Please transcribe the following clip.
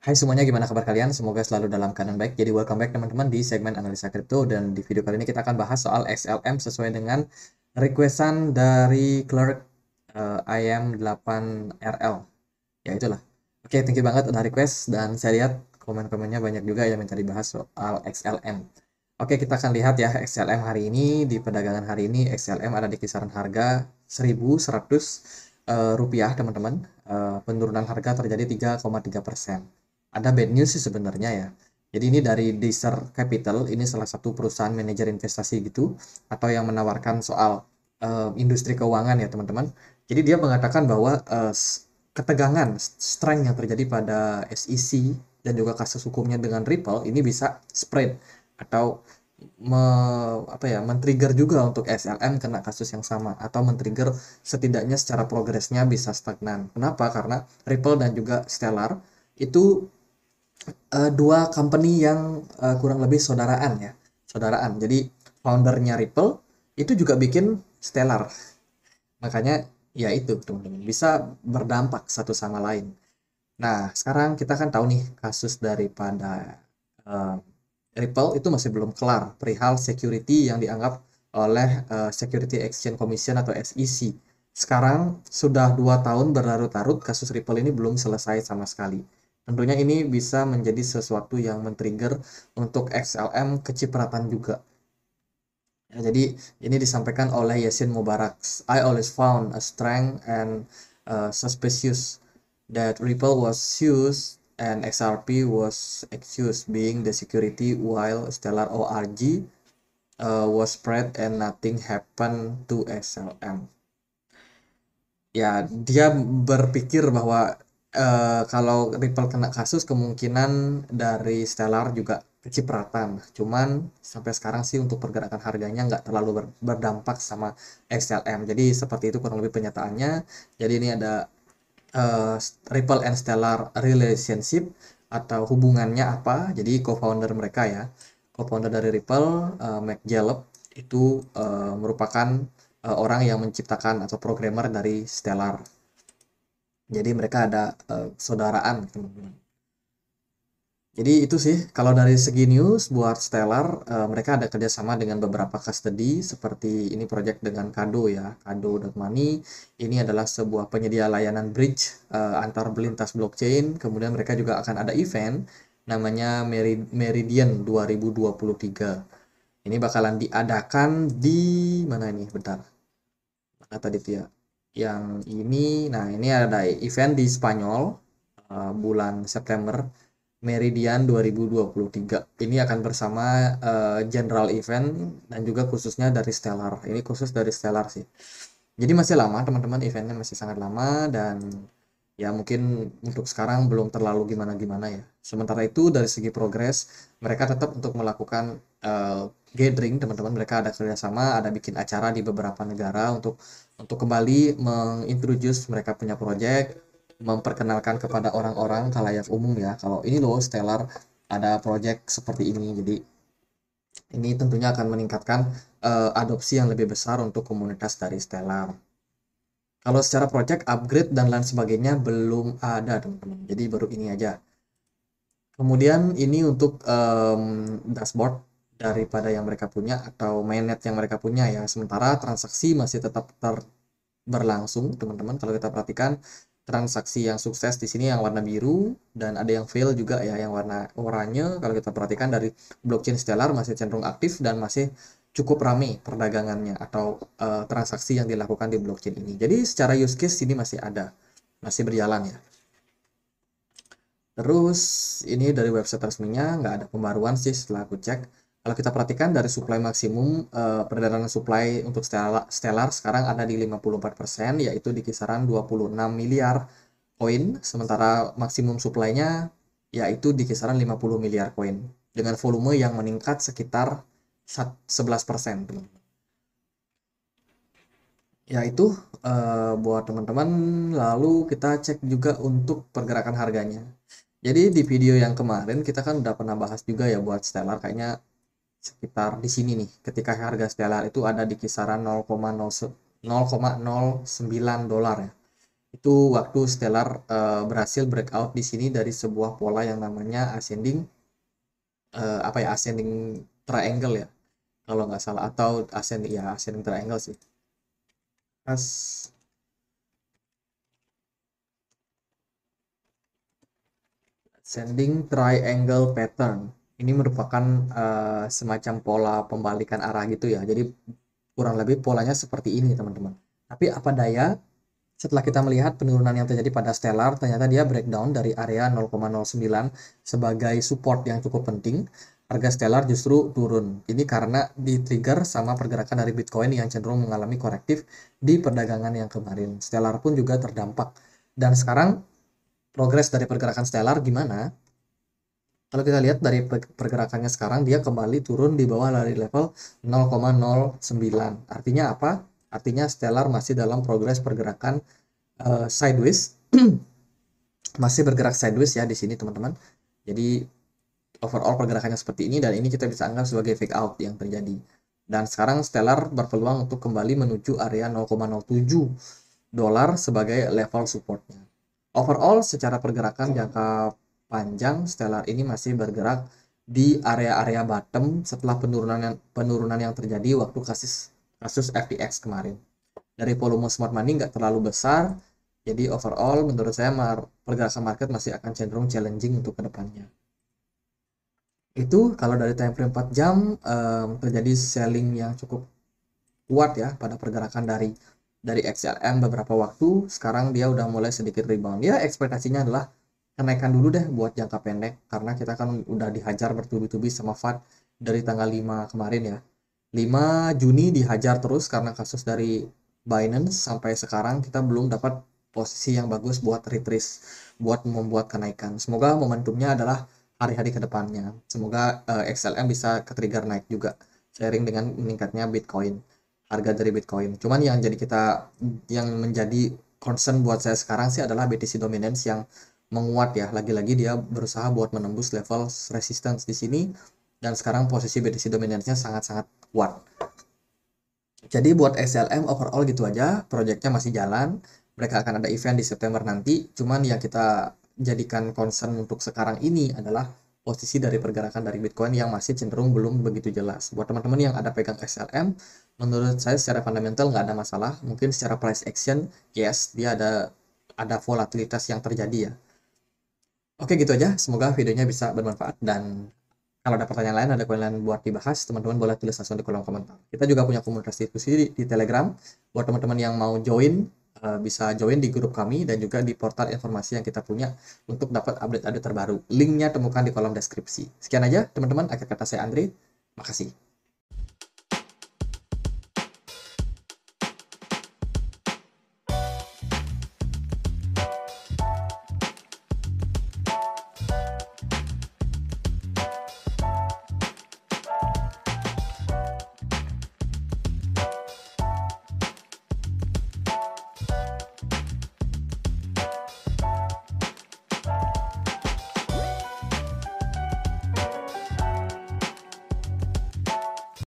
Hai semuanya, gimana kabar kalian? Semoga selalu dalam keadaan baik. Jadi welcome back teman-teman di segmen analisa kripto dan di video kali ini kita akan bahas soal XLM sesuai dengan requestan dari clerk uh, eh, IM8RL. Ya itulah. Oke, okay, thank you banget udah request dan saya lihat komen-komennya banyak juga yang minta dibahas soal XLM. Oke, okay, kita akan lihat ya XLM hari ini di perdagangan hari ini XLM ada di kisaran harga 1100 uh, eh, rupiah teman-teman. Uh, penurunan harga terjadi 3,3 persen ada bad news sih sebenarnya ya. Jadi ini dari Deezer Capital, ini salah satu perusahaan manajer investasi gitu atau yang menawarkan soal uh, industri keuangan ya teman-teman. Jadi dia mengatakan bahwa uh, ketegangan, strength yang terjadi pada SEC dan juga kasus hukumnya dengan Ripple ini bisa spread atau me, apa ya men-trigger juga untuk SLM kena kasus yang sama atau men-trigger setidaknya secara progresnya bisa stagnan. Kenapa? Karena Ripple dan juga Stellar itu uh, dua company yang uh, kurang lebih saudaraan ya saudaraan jadi foundernya Ripple itu juga bikin Stellar makanya ya itu teman-teman bisa berdampak satu sama lain nah sekarang kita kan tahu nih kasus daripada uh, Ripple itu masih belum kelar perihal security yang dianggap oleh uh, Security Exchange Commission atau SEC. Sekarang sudah dua tahun berlarut-larut kasus Ripple ini belum selesai sama sekali. Tentunya ini bisa menjadi sesuatu yang men-trigger untuk XLM kecipratan juga. Ya, jadi ini disampaikan oleh Yasin Mubarak. I always found a strength and uh, suspicious that Ripple was used and XRP was accused being the security while Stellar ORG uh, was spread and nothing happened to XLM. Ya, dia berpikir bahwa Eh, kalau Ripple kena kasus kemungkinan dari Stellar juga kecipratan. Cuman sampai sekarang sih untuk pergerakan harganya nggak terlalu ber berdampak sama XLM. Jadi seperti itu kurang lebih penyataannya. Jadi ini ada uh, Ripple and Stellar relationship atau hubungannya apa. Jadi co-founder mereka ya. Co-founder dari Ripple, uh, Mac itu uh, merupakan uh, orang yang menciptakan atau programmer dari Stellar jadi mereka ada uh, saudaraan teman-teman gitu. jadi itu sih kalau dari segi news buat Stellar uh, mereka ada kerjasama dengan beberapa custody seperti ini project dengan Kado ya Kado Money. ini adalah sebuah penyedia layanan bridge uh, antar belintas blockchain kemudian mereka juga akan ada event namanya Meridian 2023 ini bakalan diadakan di mana ini bentar mana tadi ya yang ini nah ini ada event di Spanyol uh, bulan September Meridian 2023 ini akan bersama uh, general event dan juga khususnya dari Stellar ini khusus dari Stellar sih jadi masih lama teman-teman eventnya masih sangat lama dan ya mungkin untuk sekarang belum terlalu gimana-gimana ya. Sementara itu dari segi progres mereka tetap untuk melakukan uh, gathering teman-teman mereka ada kerjasama ada bikin acara di beberapa negara untuk untuk kembali mengintroduce mereka punya proyek, memperkenalkan kepada orang-orang kalayak umum ya kalau ini loh Stellar ada proyek seperti ini jadi ini tentunya akan meningkatkan uh, adopsi yang lebih besar untuk komunitas dari Stellar kalau secara project upgrade dan lain sebagainya belum ada teman-teman jadi baru ini aja kemudian ini untuk um, dashboard daripada yang mereka punya atau mainnet yang mereka punya ya sementara transaksi masih tetap ter berlangsung teman-teman kalau kita perhatikan transaksi yang sukses di sini yang warna biru dan ada yang fail juga ya yang warna oranye kalau kita perhatikan dari blockchain Stellar masih cenderung aktif dan masih cukup ramai perdagangannya atau uh, transaksi yang dilakukan di blockchain ini. Jadi secara use case ini masih ada, masih berjalan ya. Terus ini dari website resminya nggak ada pembaruan sih setelah aku cek kalau kita perhatikan dari supply maksimum uh, eh, peredaran supply untuk stellar, stellar sekarang ada di 54% yaitu di kisaran 26 miliar koin sementara maksimum supply-nya yaitu di kisaran 50 miliar koin dengan volume yang meningkat sekitar 11% yaitu eh, buat teman-teman lalu kita cek juga untuk pergerakan harganya. Jadi di video yang kemarin kita kan udah pernah bahas juga ya buat stellar kayaknya sekitar di sini nih ketika harga stellar itu ada di kisaran 0,09 dolar ya itu waktu stellar e, berhasil breakout di sini dari sebuah pola yang namanya ascending e, apa ya ascending triangle ya kalau nggak salah atau ascending ya ascending triangle sih as ascending triangle pattern ini merupakan uh, semacam pola pembalikan arah gitu ya. Jadi kurang lebih polanya seperti ini teman-teman. Tapi apa daya setelah kita melihat penurunan yang terjadi pada stellar ternyata dia breakdown dari area 0,09 sebagai support yang cukup penting. Harga stellar justru turun. Ini karena di-trigger sama pergerakan dari Bitcoin yang cenderung mengalami korektif di perdagangan yang kemarin. Stellar pun juga terdampak. Dan sekarang progres dari pergerakan stellar gimana? Kalau kita lihat dari pergerakannya sekarang dia kembali turun di bawah dari level 0,09. Artinya apa? Artinya stellar masih dalam progres pergerakan uh, sideways. masih bergerak sideways ya di sini teman-teman. Jadi overall pergerakannya seperti ini dan ini kita bisa anggap sebagai fake out yang terjadi. Dan sekarang stellar berpeluang untuk kembali menuju area 0,07 dolar sebagai level supportnya. Overall secara pergerakan jangka panjang stellar ini masih bergerak di area-area bottom setelah penurunan yang, penurunan yang terjadi waktu kasus kasus FTX kemarin. Dari volume smart money nggak terlalu besar, jadi overall menurut saya pergerakan market masih akan cenderung challenging untuk kedepannya. Itu kalau dari time frame 4 jam um, terjadi selling yang cukup kuat ya pada pergerakan dari dari XLM beberapa waktu, sekarang dia udah mulai sedikit rebound. Ya ekspektasinya adalah kenaikan dulu deh buat jangka pendek karena kita kan udah dihajar bertubi-tubi sama Fed dari tanggal 5 kemarin ya. 5 Juni dihajar terus karena kasus dari Binance sampai sekarang kita belum dapat posisi yang bagus buat retris buat membuat kenaikan. Semoga momentumnya adalah hari-hari kedepannya. Semoga uh, eh, XLM bisa ke trigger naik juga sharing dengan meningkatnya Bitcoin. Harga dari Bitcoin. Cuman yang jadi kita yang menjadi concern buat saya sekarang sih adalah BTC dominance yang menguat ya. Lagi-lagi dia berusaha buat menembus level resistance di sini dan sekarang posisi BTC dominannya sangat-sangat kuat. Jadi buat SLM overall gitu aja, proyeknya masih jalan. Mereka akan ada event di September nanti. Cuman ya kita jadikan concern untuk sekarang ini adalah posisi dari pergerakan dari Bitcoin yang masih cenderung belum begitu jelas. Buat teman-teman yang ada pegang SLM, menurut saya secara fundamental nggak ada masalah. Mungkin secara price action, yes, dia ada ada volatilitas yang terjadi ya. Oke gitu aja, semoga videonya bisa bermanfaat dan kalau ada pertanyaan lain, ada poin lain buat dibahas, teman-teman boleh tulis langsung di kolom komentar. Kita juga punya komunitas diskusi di, di Telegram, buat teman-teman yang mau join, eh, bisa join di grup kami dan juga di portal informasi yang kita punya untuk dapat update-update terbaru. Linknya temukan di kolom deskripsi. Sekian aja teman-teman, akhir kata saya Andri, makasih.